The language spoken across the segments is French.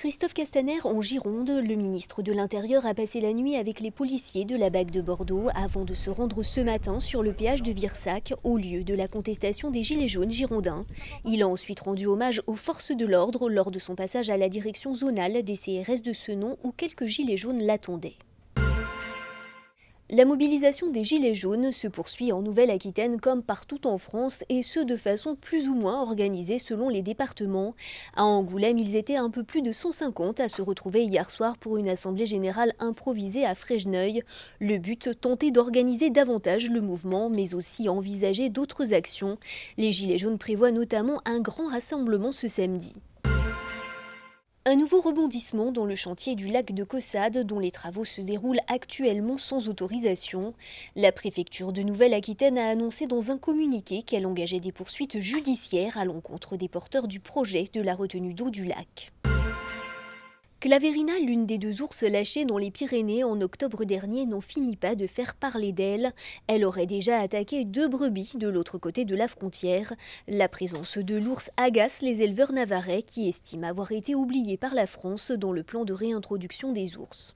Christophe Castaner en Gironde, le ministre de l'Intérieur a passé la nuit avec les policiers de la BAC de Bordeaux avant de se rendre ce matin sur le péage de Virsac au lieu de la contestation des Gilets jaunes girondins. Il a ensuite rendu hommage aux forces de l'ordre lors de son passage à la direction zonale des CRS de ce nom où quelques Gilets jaunes l'attendaient. La mobilisation des Gilets jaunes se poursuit en Nouvelle-Aquitaine comme partout en France et ce de façon plus ou moins organisée selon les départements. À Angoulême, ils étaient un peu plus de 150 à se retrouver hier soir pour une assemblée générale improvisée à Frégeneuil. Le but, tenter d'organiser davantage le mouvement mais aussi envisager d'autres actions. Les Gilets jaunes prévoient notamment un grand rassemblement ce samedi. Un nouveau rebondissement dans le chantier du lac de Caussade, dont les travaux se déroulent actuellement sans autorisation. La préfecture de Nouvelle-Aquitaine a annoncé dans un communiqué qu'elle engageait des poursuites judiciaires à l'encontre des porteurs du projet de la retenue d'eau du lac. Claverina, l'une des deux ours lâchées dans les Pyrénées en octobre dernier, n'en finit pas de faire parler d'elle. Elle aurait déjà attaqué deux brebis de l'autre côté de la frontière. La présence de l'ours agace les éleveurs navarrais qui estiment avoir été oubliés par la France dans le plan de réintroduction des ours.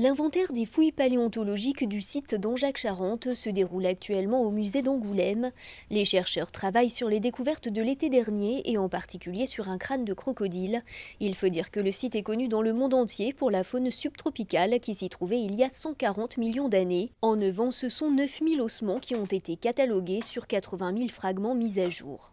L'inventaire des fouilles paléontologiques du site danjac charente se déroule actuellement au musée d'Angoulême. Les chercheurs travaillent sur les découvertes de l'été dernier et en particulier sur un crâne de crocodile. Il faut dire que le site est connu dans le monde entier pour la faune subtropicale qui s'y trouvait il y a 140 millions d'années. En 9 ans, ce sont 9000 ossements qui ont été catalogués sur 80 000 fragments mis à jour.